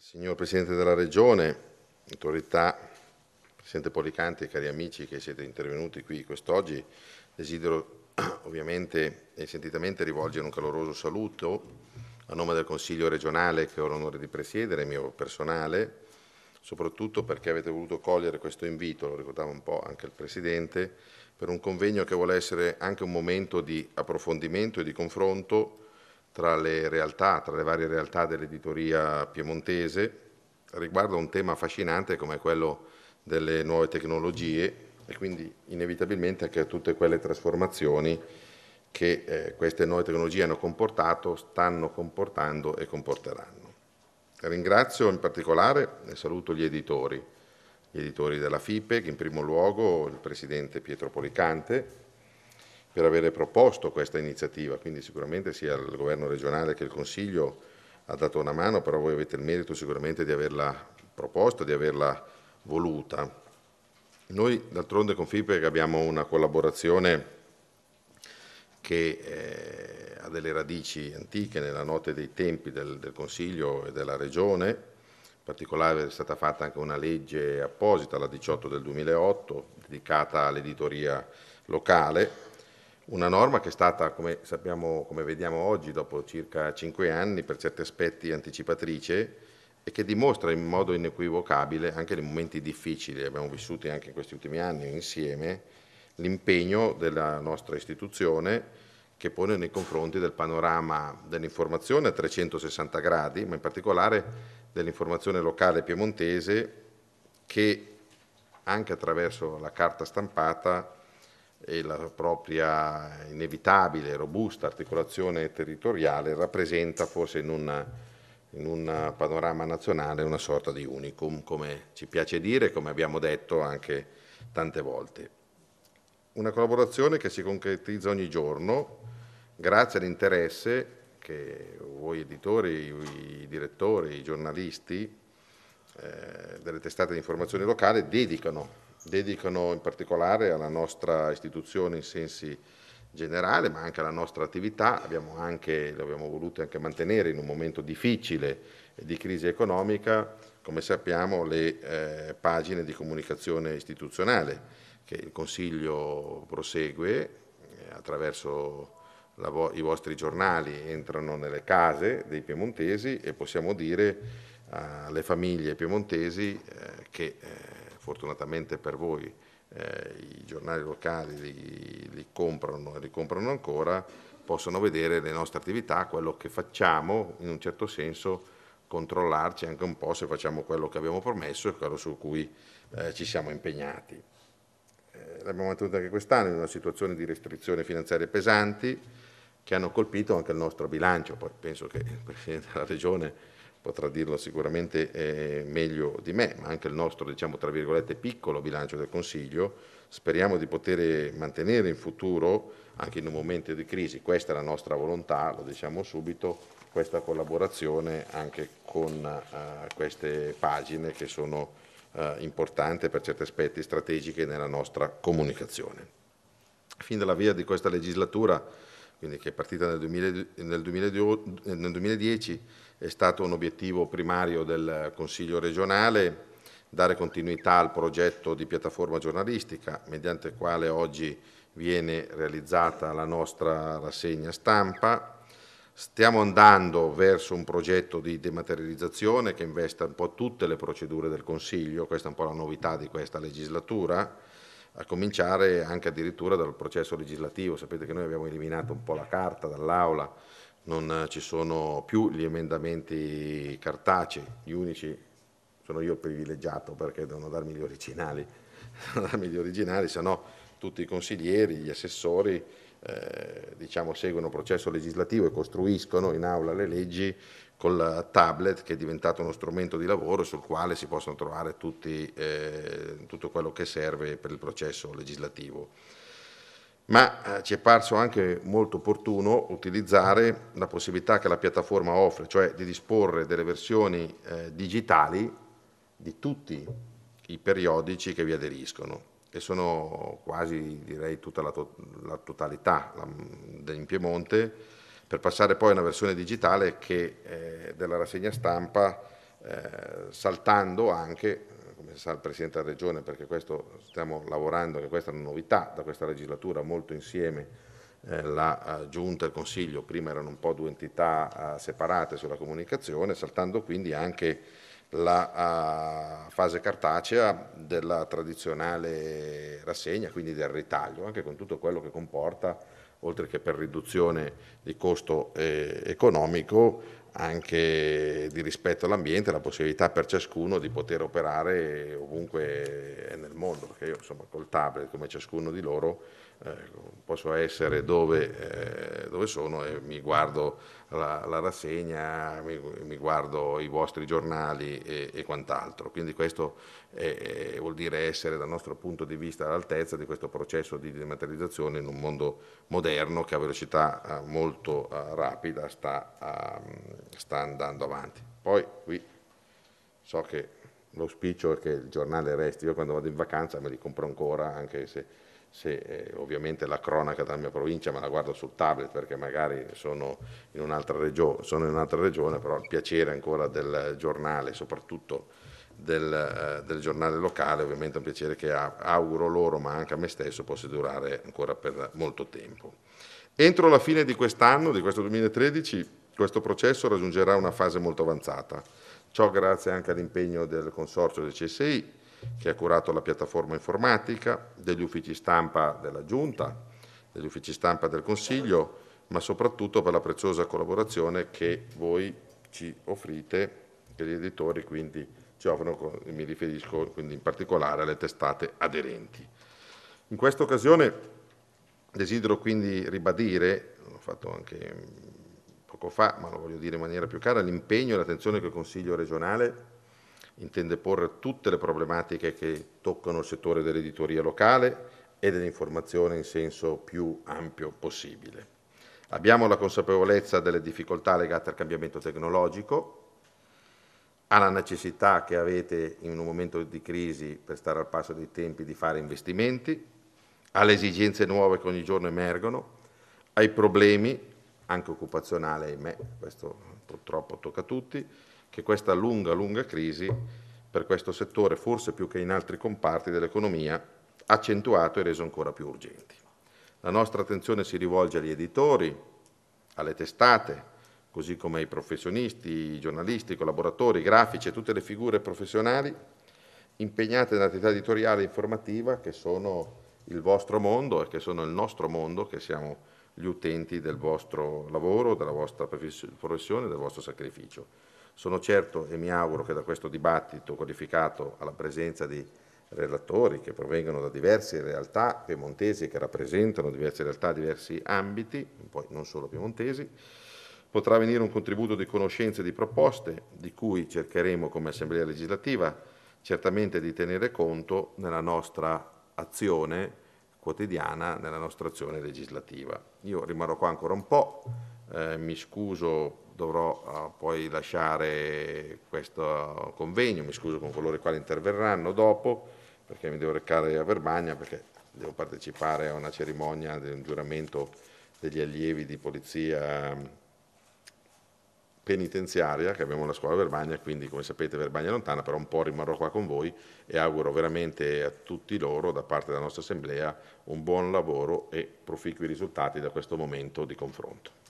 Signor Presidente della Regione, autorità, Presidente Policanti e cari amici che siete intervenuti qui quest'oggi, desidero ovviamente e sentitamente rivolgere un caloroso saluto a nome del Consiglio regionale che ho l'onore di presiedere, mio personale, soprattutto perché avete voluto cogliere questo invito, lo ricordava un po' anche il Presidente, per un convegno che vuole essere anche un momento di approfondimento e di confronto tra le realtà, tra le varie realtà dell'editoria piemontese riguardo a un tema affascinante come quello delle nuove tecnologie e quindi inevitabilmente anche a tutte quelle trasformazioni che eh, queste nuove tecnologie hanno comportato, stanno comportando e comporteranno. Ringrazio in particolare e saluto gli editori, gli editori della FIPE, in primo luogo il presidente Pietro Policante, per aver proposto questa iniziativa, quindi sicuramente sia il governo regionale che il Consiglio ha dato una mano, però voi avete il merito sicuramente di averla proposta, di averla voluta. Noi d'altronde con FIPEC abbiamo una collaborazione che eh, ha delle radici antiche nella notte dei tempi del, del Consiglio e della Regione, in particolare è stata fatta anche una legge apposita, la 18 del 2008, dedicata all'editoria locale, una norma che è stata, come sappiamo, come vediamo oggi, dopo circa cinque anni, per certi aspetti anticipatrice e che dimostra in modo inequivocabile, anche nei momenti difficili, abbiamo vissuto anche in questi ultimi anni insieme, l'impegno della nostra istituzione che pone nei confronti del panorama dell'informazione a 360 gradi, ma in particolare dell'informazione locale piemontese che anche attraverso la carta stampata e la propria inevitabile, robusta articolazione territoriale rappresenta forse in, una, in un panorama nazionale una sorta di unicum, come ci piace dire, come abbiamo detto anche tante volte. Una collaborazione che si concretizza ogni giorno grazie all'interesse che voi editori, i direttori, i giornalisti eh, delle testate di informazione locale dedicano dedicano in particolare alla nostra istituzione in sensi generale, ma anche alla nostra attività, abbiamo anche, lo voluto anche mantenere in un momento difficile di crisi economica, come sappiamo, le eh, pagine di comunicazione istituzionale che il Consiglio prosegue eh, attraverso vo i vostri giornali, entrano nelle case dei piemontesi e possiamo dire eh, alle famiglie piemontesi eh, che eh, fortunatamente per voi eh, i giornali locali li, li comprano e li comprano ancora, possono vedere le nostre attività, quello che facciamo in un certo senso controllarci anche un po' se facciamo quello che abbiamo promesso e quello su cui eh, ci siamo impegnati. Eh, l'abbiamo mantenuta anche quest'anno in una situazione di restrizioni finanziarie pesanti che hanno colpito anche il nostro bilancio, poi penso che il Presidente della Regione potrà dirlo sicuramente eh, meglio di me, ma anche il nostro, diciamo, tra virgolette, piccolo bilancio del Consiglio, speriamo di poter mantenere in futuro, anche in un momento di crisi, questa è la nostra volontà, lo diciamo subito, questa collaborazione anche con eh, queste pagine che sono eh, importanti per certi aspetti strategiche nella nostra comunicazione. Fin dalla via di questa legislatura quindi che è partita nel, 2000, nel, 2000, nel 2010, è stato un obiettivo primario del Consiglio regionale dare continuità al progetto di piattaforma giornalistica, mediante il quale oggi viene realizzata la nostra rassegna stampa. Stiamo andando verso un progetto di dematerializzazione che investa un po' tutte le procedure del Consiglio, questa è un po' la novità di questa legislatura, a cominciare anche addirittura dal processo legislativo. Sapete che noi abbiamo eliminato un po' la carta dall'Aula, non ci sono più gli emendamenti cartacei, gli unici sono io il privilegiato perché devono darmi gli originali, darmi gli originali, se no tutti i consiglieri, gli assessori eh, diciamo, seguono il processo legislativo e costruiscono in aula le leggi col tablet che è diventato uno strumento di lavoro sul quale si possono trovare tutti, eh, tutto quello che serve per il processo legislativo. Ma eh, ci è parso anche molto opportuno utilizzare la possibilità che la piattaforma offre, cioè di disporre delle versioni eh, digitali di tutti i periodici che vi aderiscono e sono quasi direi tutta la, to la totalità la, in Piemonte per passare poi a una versione digitale che, eh, della rassegna stampa, eh, saltando anche, eh, come sa il Presidente della Regione, perché questo stiamo lavorando, che questa è una novità da questa legislatura, molto insieme eh, la eh, Giunta e il Consiglio, prima erano un po' due entità separate sulla comunicazione, saltando quindi anche la uh, fase cartacea della tradizionale rassegna, quindi del ritaglio, anche con tutto quello che comporta oltre che per riduzione di costo eh, economico, anche di rispetto all'ambiente, la possibilità per ciascuno di poter operare ovunque nel mondo, perché io insomma col tablet come ciascuno di loro eh, posso essere dove, eh, dove, sono e mi guardo la, la rassegna, mi, mi, guardo i vostri giornali e, e quant'altro. Quindi questo è, è, vuol dire essere dal nostro punto di vista all'altezza di questo processo di dematerializzazione in un mondo moderno che a velocità eh, molto eh, rapida sta... A, ehm, sta andando avanti. Poi qui so che l'auspicio è che il giornale resti, io quando vado in vacanza me li compro ancora, anche se, se eh, ovviamente la cronaca della mia provincia me la guardo sul tablet perché magari sono in un'altra regione, sono regione però il piacere ancora del giornale, soprattutto del, eh, del, giornale locale, ovviamente è un piacere che auguro loro, ma anche a me stesso, possa durare ancora per molto tempo. Entro la fine di quest'anno, di questo 2013, questo processo raggiungerà una fase molto avanzata, ciò grazie anche all'impegno del Consorzio del CSI, che ha curato la piattaforma informatica, degli uffici stampa della Giunta, degli uffici stampa del Consiglio, ma soprattutto per la preziosa collaborazione che voi ci offrite, che gli editori quindi ci offrono, mi riferisco quindi in particolare alle testate aderenti. In questa occasione desidero quindi ribadire, l'ho fatto anche poco fa, ma lo voglio dire in maniera più cara, l'impegno e l'attenzione che il Consiglio regionale intende porre a tutte le problematiche che toccano il settore dell'editoria locale e dell'informazione in senso più ampio possibile. Abbiamo la consapevolezza delle difficoltà legate al cambiamento tecnologico, alla necessità che avete in un momento di crisi per stare al passo dei tempi di fare investimenti, alle esigenze nuove che ogni giorno emergono, ai problemi anche occupazionale, ahimè, questo purtroppo tocca a tutti, che questa lunga, lunga crisi per questo settore, forse più che in altri comparti dell'economia, ha accentuato e reso ancora più urgenti. La nostra attenzione si rivolge agli editori, alle testate, così come ai professionisti, i giornalisti, i collaboratori, i grafici e tutte le figure professionali impegnate nell'attività editoriale e informativa che sono il vostro mondo e che sono il nostro mondo, che siamo gli utenti del vostro lavoro, della vostra professione, del vostro sacrificio. Sono certo e mi auguro che da questo dibattito qualificato alla presenza di relatori che provengono da diverse realtà piemontesi che rappresentano diverse realtà, diversi ambiti, poi non solo piemontesi, potrà venire un contributo di conoscenze e di proposte di cui cercheremo come Assemblea legislativa certamente di tenere conto nella nostra azione quotidiana nella nostra azione legislativa. Io rimarrò qua ancora un po', eh, mi scuso, dovrò eh, poi lasciare questo convegno, mi scuso con coloro i quali interverranno dopo, perché mi devo recare a Verbagna, perché devo partecipare a una cerimonia di un giuramento degli allievi di polizia penitenziaria che abbiamo la scuola Verbagna, quindi come sapete Verbagna è lontana, però un po' rimarrò qua con voi e auguro veramente a tutti loro, da parte della nostra Assemblea, un buon lavoro e proficui risultati da questo momento di confronto.